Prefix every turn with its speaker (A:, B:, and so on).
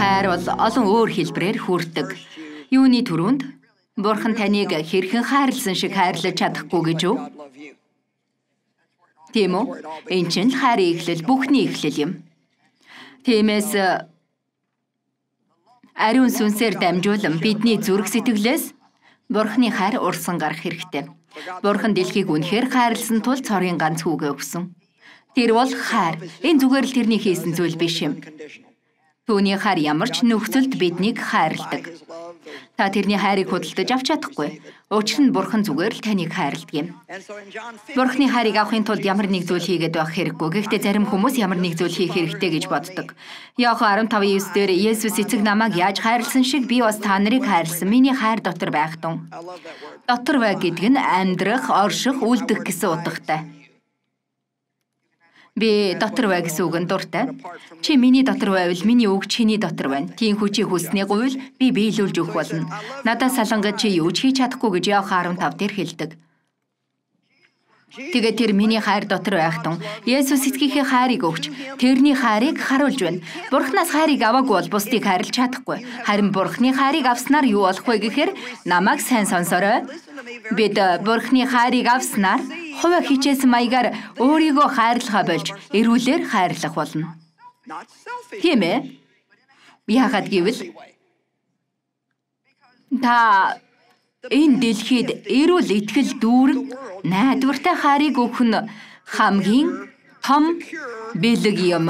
A: хайр бол олон өөр хэлбэрээр хүрдэг. Юуны түрүүнд Бурхан таныг хэрхэн хайрлсан шиг хайрлаж чадахгүй гэж үү? Тийм үү? Энэ чинь л хайрын эхлэл, бүхний эхлэл юм. Тиймээс ариун сүнсээр дамжуулан бидний зүрх сэтгэлээс Бурхны хайр урсан гарах хэрэгтэй. Бурхан дэлхийг үнэхээр хайрлсан тул цорын ганц хүүгээ өгсөн. Тэр бол хайр. Энэ зүгээр л тэрний хийсэн зүйл биш юм. Түүний хайр ямар ч нөхцөлд биднийг хайрладаг. Та тэрний хайрыг худалдаж авч чадахгүй. Учир нь Бурхан зүгээр л таныг хайрладаг юм. Бурханы хайрыг авахын тулд ямар нэг зүйл хийгээд байх хэрэггүй. Гэхдээ зарим хүмүүс ямар нэг зүйл хийх хэрэгтэй гэж боддог. Иохан 15:9 дээр Есүс эцэг намайг яаж хайрлсан шиг би бас та нарыг хайрлсан. Миний хайр дотор байх тун. Дотор бай гэдэг нь амьдрах, орших, үлдэх гэсэн утгатай. Би дотор бай гэсэн үг нь дуртай. Чи миний дотор байвал миний үг чиний дотор байна. Тиймээс чи хүснээ гуйвал би биелүүлж өгөх болно. Надад салангад чи юу ч хийж чадахгүй гэж Иохан 15 дээр хэлдэг. Тэгээд тэр миний хайр дотор байхтун Есүс эцгийнхээ хайрыг өгч тэрний хайрыг харуулж байна. Бурхнаас хайрыг аваагүй бол бусдыг харилж чадахгүй. Харин Бурхны хайрыг авснаар юу болох вэ гэхээр намайг сайн сонсорой. Бид Бурхны хайрыг авснаар хувь хичээсэн маягаар өөрийгөө хайрлахаа болж эрүүлэр хайрлах болно. Тийм ээ. Яагаад гэвэл та энэ дэлхийд эрүүл ихтгэл дүүрэн найдвартай харийг өгөх нь хамгийн том бэлэг юм.